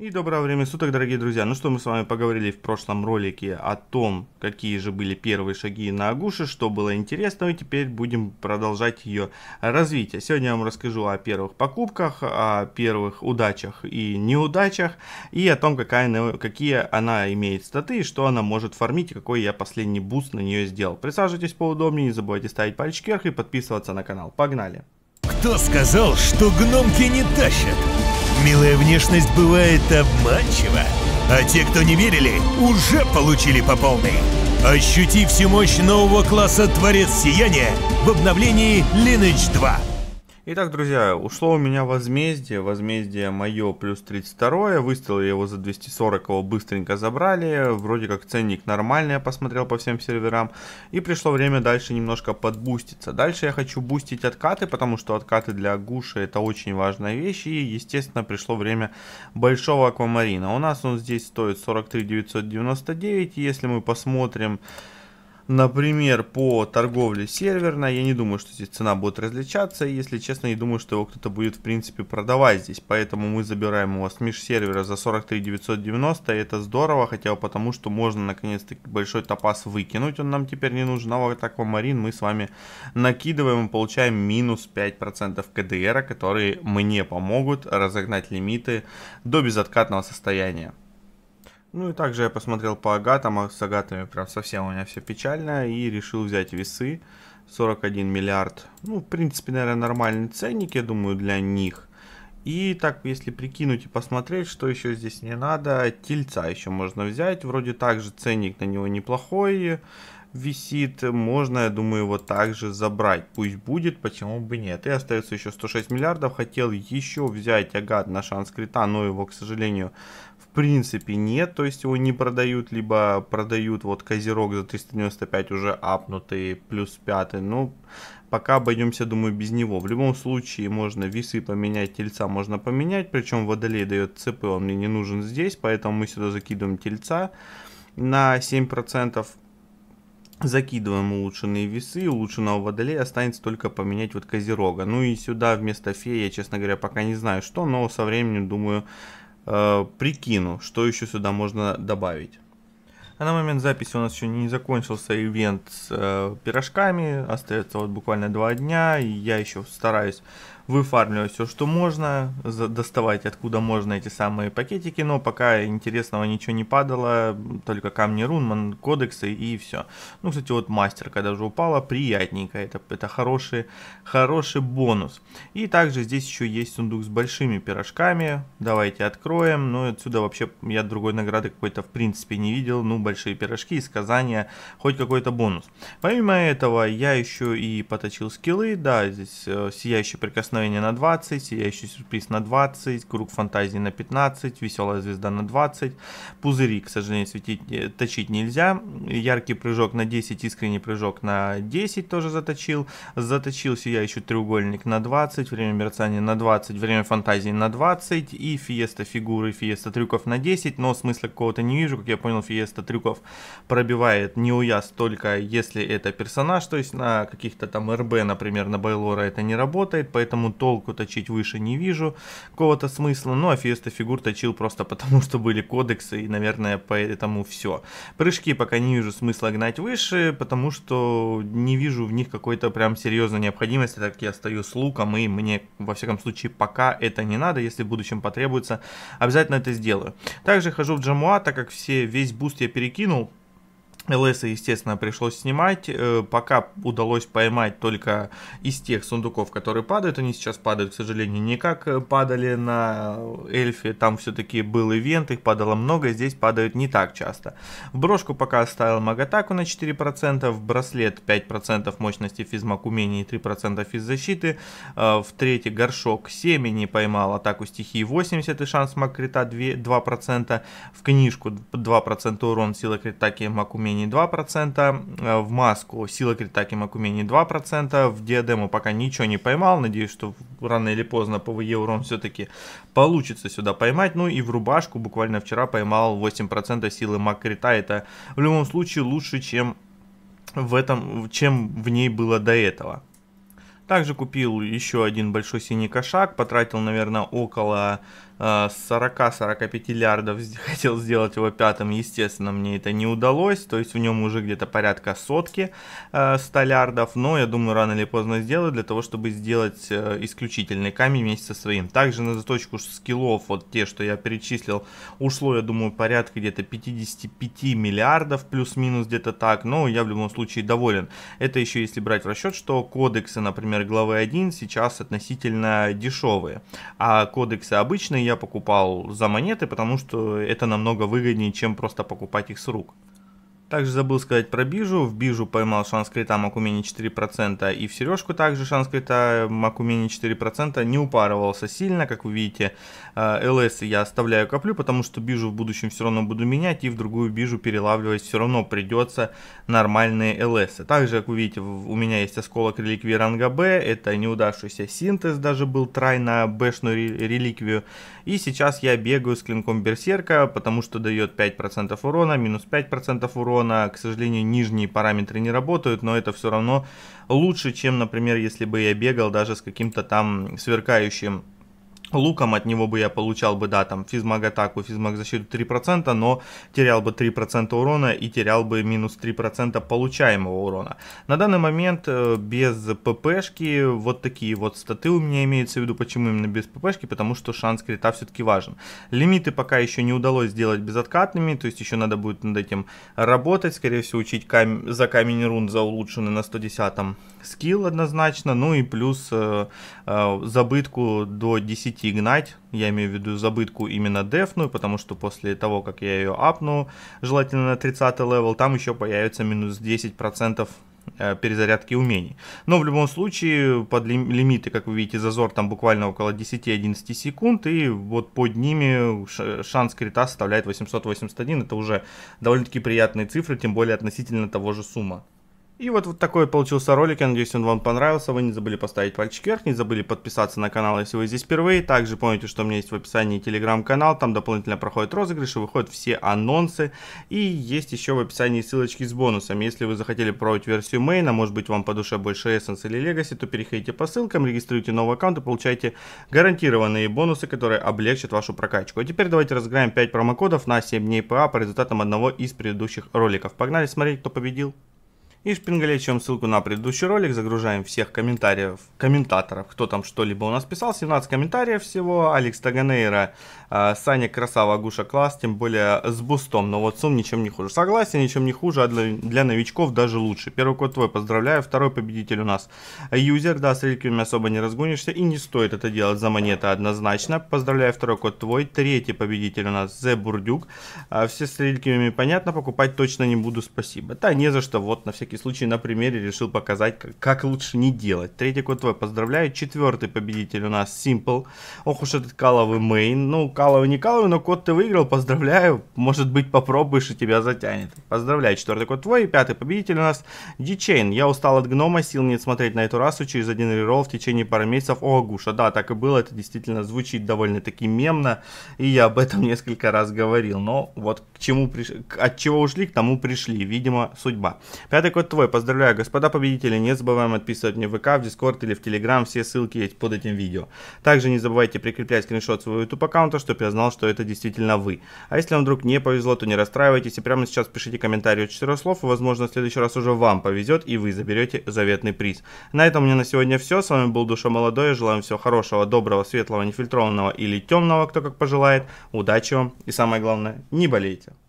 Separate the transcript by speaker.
Speaker 1: И доброго времени суток, дорогие друзья. Ну что, мы с вами поговорили в прошлом ролике о том, какие же были первые шаги на Агуше, что было интересного, и теперь будем продолжать ее развитие. Сегодня я вам расскажу о первых покупках, о первых удачах и неудачах, и о том, какая она, какие она имеет статы, что она может фармить, и какой я последний буст на нее сделал. Присаживайтесь поудобнее, не забывайте ставить пальчики вверх и подписываться на канал. Погнали! Кто сказал, что гномки не тащат? Милая внешность бывает обманчива. А те, кто не верили, уже получили по полной. Ощути всю мощь нового класса Творец Сияния в обновлении Lineage 2. Итак, друзья, ушло у меня возмездие. Возмездие мое плюс 32. Выставил я его за 240, его быстренько забрали. Вроде как ценник нормальный, я посмотрел по всем серверам. И пришло время дальше немножко подбуститься. Дальше я хочу бустить откаты, потому что откаты для Гуши это очень важная вещь. И, естественно, пришло время большого аквамарина. У нас он здесь стоит 43 999. Если мы посмотрим... Например, по торговле серверной, я не думаю, что здесь цена будет различаться. если честно, не думаю, что его кто-то будет, в принципе, продавать здесь. Поэтому мы забираем его с межсервера за 43 990. И это здорово, хотя бы потому, что можно, наконец-таки, большой топаз выкинуть. Он нам теперь не нужен. А вот аквамарин мы с вами накидываем и получаем минус 5% КДР, которые мне помогут разогнать лимиты до безоткатного состояния. Ну и также я посмотрел по агатам, а с агатами прям совсем у меня все печально, и решил взять весы, 41 миллиард, ну, в принципе, наверное, нормальный ценник, я думаю, для них. И так, если прикинуть и посмотреть, что еще здесь не надо, тельца еще можно взять, вроде также ценник на него неплохой висит, можно, я думаю, его также забрать, пусть будет, почему бы нет. И остается еще 106 миллиардов, хотел еще взять агат на шанс крита, но его, к сожалению, принципе нет, то есть его не продают, либо продают вот Козерог за 395 уже апнутый, плюс пятый. ну пока обойдемся, думаю, без него. В любом случае можно весы поменять, тельца можно поменять, причем водолей дает ЦП, он мне не нужен здесь, поэтому мы сюда закидываем тельца на 7%. Закидываем улучшенные весы, улучшенного водолея останется только поменять вот Козерога. Ну и сюда вместо феи, я, честно говоря, пока не знаю что, но со временем, думаю, э, прикину, что еще сюда можно добавить. А на момент записи у нас еще не закончился ивент с э, пирожками, остается вот буквально два дня, и я еще стараюсь выфармливать все, что можно, доставать откуда можно эти самые пакетики, но пока интересного ничего не падало, только камни рунман, кодексы и все. Ну, кстати, вот мастер, когда же упала, приятненько, это, это хороший, хороший бонус. И также здесь еще есть сундук с большими пирожками, давайте откроем, но ну, отсюда вообще я другой награды какой-то в принципе не видел, ну, большие пирожки из Казания, хоть какой-то бонус. Помимо этого, я еще и поточил скиллы, да, здесь э, сияющий прикосновение Вдохновение на 20, я Сияющий сюрприз на 20, Круг фантазии на 15, Веселая звезда на 20, Пузыри, к сожалению, светить, э, точить нельзя, Яркий прыжок на 10, Искренний прыжок на 10 тоже заточил, заточился я Сияющий треугольник на 20, Время мерцания на 20, Время фантазии на 20 и Фиеста фигуры, Фиеста трюков на 10, но смысла какого-то не вижу, как я понял, Фиеста трюков пробивает не неуяз только если это персонаж, то есть на каких-то там РБ, например, на Байлора это не работает, поэтому поэтому толку точить выше не вижу какого-то смысла. Ну, а Фиеста фигур точил просто потому, что были кодексы, и, наверное, поэтому все. Прыжки пока не вижу смысла гнать выше, потому что не вижу в них какой-то прям серьезной необходимости, так как я стою с луком, и мне, во всяком случае, пока это не надо, если в будущем потребуется, обязательно это сделаю. Также хожу в Джамуа, так как все, весь буст я перекинул, ЛС, естественно, пришлось снимать. Э, пока удалось поймать только из тех сундуков, которые падают. Они сейчас падают, к сожалению, не как э, падали на Эльфе. Там все-таки был ивент, их падало много. Здесь падают не так часто. брошку пока оставил Магатаку на 4%. В браслет 5% мощности физмак умений и 3% из защиты. Э, в третий горшок семени поймал атаку стихии 80 и шанс маг крита 2%. В книжку 2% урон силы крита и маг умений Акумени 2%, э, в маску сила критаки Акумени 2%, в диадему пока ничего не поймал, надеюсь, что рано или поздно по ВЕ урон все-таки получится сюда поймать, ну и в рубашку буквально вчера поймал 8% силы маг это в любом случае лучше, чем в этом, чем в ней было до этого. Также купил еще один большой синий кошак, потратил, наверное, около 40-45 э, лярдов, хотел сделать его пятым, естественно, мне это не удалось, то есть в нем уже где-то порядка сотки 100 э, лярдов, но я думаю, рано или поздно сделаю для того, чтобы сделать э, исключительный камень вместе со своим. Также на заточку скиллов, вот те, что я перечислил, ушло, я думаю, порядка где-то 55 миллиардов, плюс-минус где-то так, но я в любом случае доволен. Это еще если брать в расчет, что кодексы, например, Например, главы 1 сейчас относительно дешевые. А кодексы обычные я покупал за монеты, потому что это намного выгоднее, чем просто покупать их с рук. Также забыл сказать про бижу. В бижу поймал шанс крита Макумени 4% и в сережку также шанс крита Макумени 4%. Не упарывался сильно, как вы видите. Э, ЛС я оставляю коплю, потому что бижу в будущем все равно буду менять и в другую бижу перелавливать все равно придется нормальные ЛС. Также, как вы видите, у меня есть осколок реликвии ранга Б. Это неудавшийся синтез, даже был трай на бэшную реликвию. И сейчас я бегаю с клинком Берсерка, потому что дает 5% урона, минус 5% урона телефона, к сожалению, нижние параметры не работают, но это все равно лучше, чем, например, если бы я бегал даже с каким-то там сверкающим луком от него бы я получал бы, да, там, физмаг атаку, физмаг защиту 3%, но терял бы 3% урона и терял бы минус 3% получаемого урона. На данный момент э, без ППшки вот такие вот статы у меня имеются в виду. Почему именно без ППшки? Потому что шанс крита все-таки важен. Лимиты пока еще не удалось сделать безоткатными, то есть еще надо будет над этим работать. Скорее всего, учить кам... за камень рун за улучшенный на 110 скилл однозначно, ну и плюс э, э, забытку до 10 нанести игнать, я имею в виду забытку именно дефную, потому что после того, как я ее апну, желательно на 30 левел, там еще появится минус 10% э, перезарядки умений. Но в любом случае, под лимиты, как вы видите, зазор там буквально около 10-11 секунд, и вот под ними шанс крита составляет 881, это уже довольно-таки приятные цифры, тем более относительно того же сумма. И вот, вот такой получился ролик, я надеюсь, он вам понравился. Вы не забыли поставить пальчик вверх, не забыли подписаться на канал, если вы здесь впервые. Также помните, что у меня есть в описании телеграм-канал, там дополнительно проходят розыгрыши, выходят все анонсы. И есть еще в описании ссылочки с бонусами. Если вы захотели пробовать версию мейна, может быть вам по душе больше Essence или Legacy, то переходите по ссылкам, регистрируйте новый аккаунт и получайте гарантированные бонусы, которые облегчат вашу прокачку. А теперь давайте разыграем 5 промокодов на 7 дней ПА по результатам одного из предыдущих роликов. Погнали смотреть, кто победил. И шпингалечем ссылку на предыдущий ролик, загружаем всех комментариев, комментаторов, кто там что-либо у нас писал, 17 комментариев всего, Алекс Таганейра, э, Саня Красава, Гуша Класс, тем более с бустом, но вот сум ничем не хуже. Согласен, ничем не хуже, а для, для новичков даже лучше. Первый код твой, поздравляю, второй победитель у нас юзер, да, с реликвиями особо не разгонишься и не стоит это делать за монеты однозначно. Поздравляю, второй код твой, третий победитель у нас Зе Бурдюк, э, все с реликвиями понятно, покупать точно не буду, спасибо. Да, не за что, вот на всякий всякий случай на примере решил показать, как, лучше не делать. Третий код твой, поздравляю. Четвертый победитель у нас Simple. Ох уж этот каловый мейн. Ну, каловый не каловый, но код ты выиграл, поздравляю. Может быть, попробуешь и тебя затянет. Поздравляю, четвертый код твой. И пятый победитель у нас Дичейн. Я устал от гнома, сил нет смотреть на эту расу. Через один реролл в течение пары месяцев. О, Гуша, да, так и было. Это действительно звучит довольно-таки мемно. И я об этом несколько раз говорил. Но вот к чему приш... от чего ушли, к тому пришли. Видимо, судьба. Пятый код город твой. Поздравляю, господа победители. Не забываем отписывать мне в ВК, в Дискорд или в Телеграм. Все ссылки есть под этим видео. Также не забывайте прикреплять скриншот своего YouTube аккаунта, чтобы я знал, что это действительно вы. А если вам вдруг не повезло, то не расстраивайтесь и прямо сейчас пишите комментарий от 4 слов. И, возможно, в следующий раз уже вам повезет и вы заберете заветный приз. На этом у меня на сегодня все. С вами был Душа Молодой. Желаем всего хорошего, доброго, светлого, нефильтрованного или темного, кто как пожелает. Удачи вам и самое главное, не болейте.